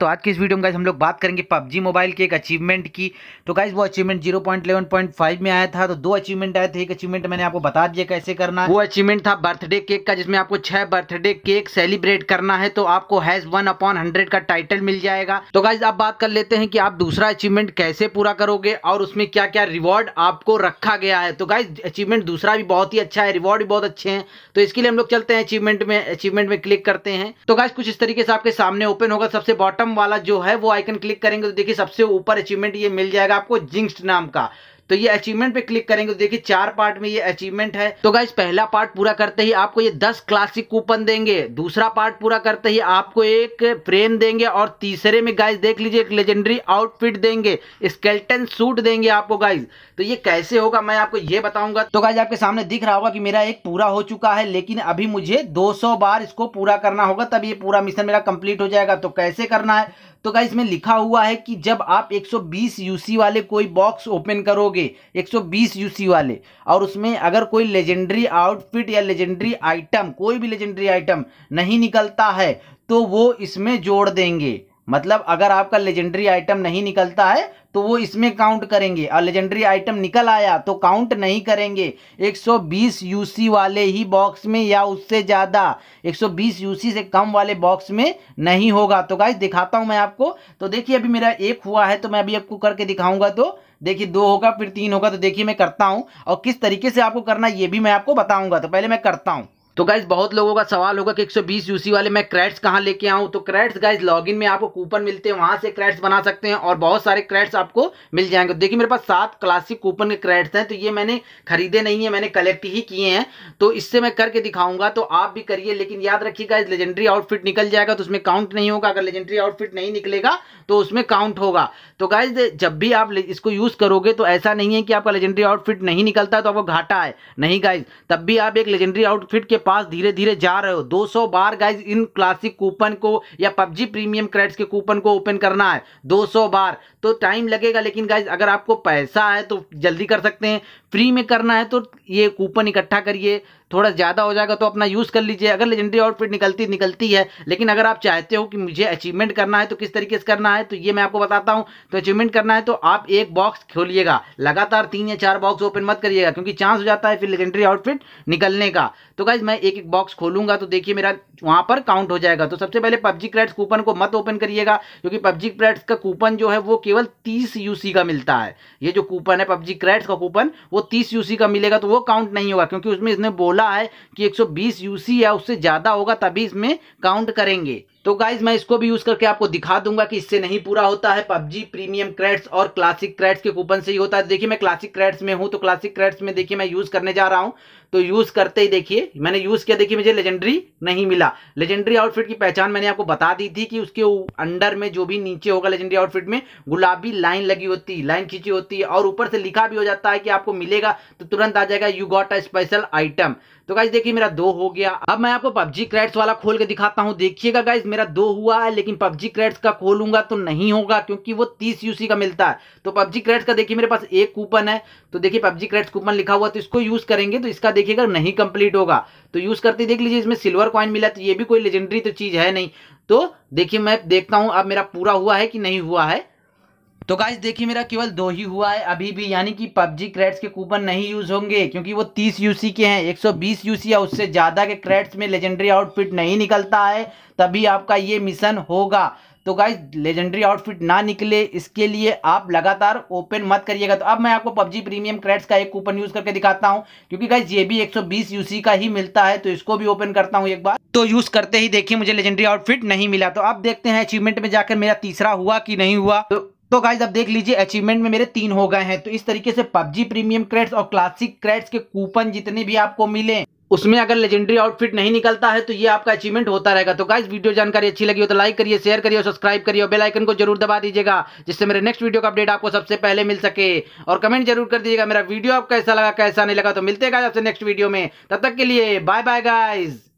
तो आज की इस वीडियो में गाइज हम लोग बात करेंगे पबजी मोबाइल के एक अचीवमेंट की तो गाइज वो अचीवमेंट 0.11.5 में आया था तो दो अचीवमेंट आए थे एक अचीवमेंट मैंने आपको बता दिया कैसे करना वो अचीवमेंट था बर्थडे केक का जिसमें आपको छह बर्थडे केक सेलिब्रेट करना है तो आपको हैज वन अपॉन हंड्रेड का टाइटल मिल जाएगा तो गाइज आप बात कर लेते हैं कि आप दूसरा अचीवमेंट कैसे पूरा करोगे और उसमें क्या क्या रिवॉर्ड आपको रखा गया है तो गाइज अचीवमेंट दूसरा भी बहुत ही अच्छा है रिवॉर्ड भी बहुत अच्छे हैं तो इसके लिए हम लोग चलते हैं अचीवमेंट में अचीवमेंट में क्लिक करते हैं तो गाइज कुछ इस तरीके से आपके सामने ओपन होगा सबसे बॉटम बॉटम वाला जो है वो आइकन क्लिक करेंगे तो देखिए सबसे ऊपर अचीवमेंट ये मिल जाएगा आपको जिंक्स नाम का तो ये अचीवमेंट पे क्लिक करेंगे तो देखिए चार पार्ट में ये अचीवमेंट है तो गाइज पहला पार्ट पूरा करते ही आपको ये दस क्लासिक कूपन देंगे दूसरा पार्ट पूरा करते ही आपको एक फ्रेम देंगे और तीसरे में गाइज देख लीजिए एक लेजेंडरी आउटफिट देंगे स्केल्टन सूट देंगे आपको गाइज तो ये कैसे होगा मैं आपको ये बताऊंगा तो गाइज आपके सामने दिख रहा होगा कि मेरा एक पूरा हो चुका है लेकिन अभी मुझे दो बार इसको पूरा करना होगा तब ये पूरा मिशन मेरा कंप्लीट हो जाएगा तो कैसे करना है तो गाइज में लिखा हुआ है कि जब आप एक यूसी वाले कोई बॉक्स ओपन करोगे लोगे 120 यूसी वाले और उसमें अगर कोई लेजेंडरी आउटफिट या लेजेंडरी आइटम कोई भी लेजेंडरी आइटम नहीं निकलता है तो वो इसमें जोड़ देंगे मतलब अगर आपका लेजेंडरी आइटम नहीं निकलता है तो वो इसमें काउंट करेंगे और लेजेंडरी आइटम निकल आया तो काउंट नहीं करेंगे 120 यूसी वाले ही बॉक्स में या उससे ज़्यादा 120 यूसी से कम वाले बॉक्स में नहीं होगा तो गाइज दिखाता हूँ मैं आपको तो देखिए अभी मेरा एक हुआ है तो मैं अभी आपको करके दिखाऊंगा तो देखिए दो होगा फिर तीन होगा तो देखिए मैं करता हूँ और किस तरीके से आपको करना ये भी मैं आपको बताऊँगा तो पहले मैं करता हूँ तो गाइज बहुत लोगों का सवाल होगा कि 120 यूसी वाले मैं क्रैट्स कहाँ लेके आऊँ तो क्रैट्स गाइज लॉगिन में आपको कूपन मिलते हैं वहाँ से क्रैट्स बना सकते हैं और बहुत सारे क्रैट्स आपको मिल जाएंगे तो देखिए मेरे पास सात क्लासिक कूपन के क्रैट्स हैं तो ये मैंने खरीदे नहीं है मैंने कलेक्ट ही किए हैं तो इससे मैं करके दिखाऊंगा तो आप भी करिए लेकिन याद रखिए गाइज लेजेंडरी आउटफिट निकल जाएगा तो उसमें काउंट नहीं होगा अगर लेजेंडरी आउटफिट नहीं निकलेगा तो उसमें काउंट होगा तो गाइज जब भी आप इसको यूज़ करोगे तो ऐसा नहीं है कि आपका लेजेंडरी आउटफिट नहीं निकलता तो आपको घाटा है नहीं गाइज तब भी आप एक लेजेंडरी आउटफिट के पास धीरे धीरे जा रहे हो 200 बार गाइज इन क्लासिक कूपन को या पबजी प्रीमियम क्रेडिट्स के कूपन को ओपन करना है 200 बार तो टाइम लगेगा लेकिन गाइज अगर आपको पैसा है तो जल्दी कर सकते हैं फ्री में करना है तो ये कूपन इकट्ठा करिए थोड़ा ज़्यादा हो जाएगा तो अपना यूज़ कर लीजिए अगर लेजेंडरी आउटफिट निकलती निकलती है लेकिन अगर आप चाहते हो कि मुझे अचीवमेंट करना है तो किस तरीके से करना है तो ये मैं आपको बताता हूँ तो अचीवमेंट करना है तो आप एक बॉक्स खोलिएगा लगातार तीन या चार बॉक्स ओपन मत करिएगा क्योंकि चांस हो जाता है फिर लेजेंडरी आउटफिट निकलने का तो गाइज मैं एक एक बॉक्स खोलूंगा तो देखिए मेरा वहाँ पर काउंट हो जाएगा तो सबसे पहले पबजी क्रेड्स कूपन को मत ओपन करिएगा क्योंकि पबजी क्रेड्स का कूपन जो है वो केवल तीस यूसी का मिलता है ये जो कूपन है पबजी क्रेड्स का कूपन वो तीस यूसी का मिलेगा तो वो काउंट नहीं होगा क्योंकि उसमें इसने बोल बोला है कि 120 यूसी या उससे ज़्यादा होगा तभी इसमें काउंट करेंगे तो गाइज मैं इसको भी यूज़ करके आपको दिखा दूंगा कि इससे नहीं पूरा होता है पबजी प्रीमियम क्रेड्स और क्लासिक क्रेड्स के कूपन से ही होता है देखिए मैं क्लासिक क्रेड्स में हूँ तो क्लासिक क्रेड्स में देखिए मैं यूज़ करने जा रहा हूं तो यूज़ करते ही देखिए मैंने यूज़ किया देखिए मुझे लेजेंडरी नहीं मिला लेजेंडरी आउटफिट की पहचान मैंने आपको बता दी थी कि उसके अंडर में जो भी नीचे होगा लेजेंडरी आउटफिट में गुलाबी लाइन लगी होती लाइन खींची होती है और ऊपर से लिखा भी हो जाता है कि आपको मिलेगा तो तुरंत आ जाएगा you got a special item तो गाइज देखिए मेरा दो हो गया अब मैं आपको पबजी क्रेड्स वाला खोल के दिखाता हूँ देखिएगा गाइज मेरा दो हुआ है लेकिन पबजी क्रेड्स का खोलूंगा तो नहीं होगा क्योंकि वो तीस यूसी का मिलता है तो पबजी क्रेड्स का देखिए मेरे पास एक कूपन है तो देखिए पबजी क्रेड्स कूपन लिखा हुआ तो इसको यूज करेंगे तो इसका देखिएगा नहीं कंप्लीट होगा तो यूज करते देख लीजिए इसमें सिल्वर कॉइन मिला तो ये भी कोई लेजेंडरी तो चीज है नहीं तो देखिए मैं देखता हूं अब मेरा पूरा हुआ है कि नहीं हुआ है तो गाइज देखिए मेरा केवल दो ही हुआ है अभी भी यानी कि पबजी क्रेड्स के कूपन नहीं यूज़ होंगे क्योंकि वो 30 यूसी के हैं 120 यूसी या उससे ज़्यादा के क्रेड्स में लेजेंडरी आउटफिट नहीं निकलता है तभी आपका ये मिशन होगा तो गाइज लेजेंडरी आउटफिट ना निकले इसके लिए आप लगातार ओपन मत करिएगा तो अब मैं आपको पबजी प्रीमियम क्रेड्स का एक कूपन यूज़ करके दिखाता हूँ क्योंकि गाइज ये भी 120 यूसी का ही मिलता है तो इसको भी ओपन करता हूँ एक बार तो यूज़ करते ही देखिए मुझे लेजेंडरी आउटफिट नहीं मिला तो अब देखते हैं अचीवमेंट में जाकर मेरा तीसरा हुआ कि नहीं हुआ तो तो गाइज आप देख लीजिए अचीवमेंट में मेरे तीन हो गए हैं तो इस तरीके से पबजी प्रीमियम क्रेड्स और क्लासिक क्रेड्स के कूपन जितने भी आपको मिले उसमें अगर लेजेंडरी आउटफिट नहीं निकलता है तो ये आपका अचीवमेंट होता रहेगा तो गाइज वीडियो जानकारी अच्छी लगी हो तो लाइक करिए शेयर करिए और सब्सक्राइब करिए और बेल आइकन को जरूर दबा दीजिएगा जिससे मेरे नेक्स्ट वीडियो का अपडेट आपको सबसे पहले मिल सके और कमेंट जरूर कर दीजिएगा मेरा वीडियो आप कैसा लगा कैसा नहीं लगा तो मिलते गाइज आपसे नेक्स्ट वीडियो में तब तक के लिए बाय बाय गाइज़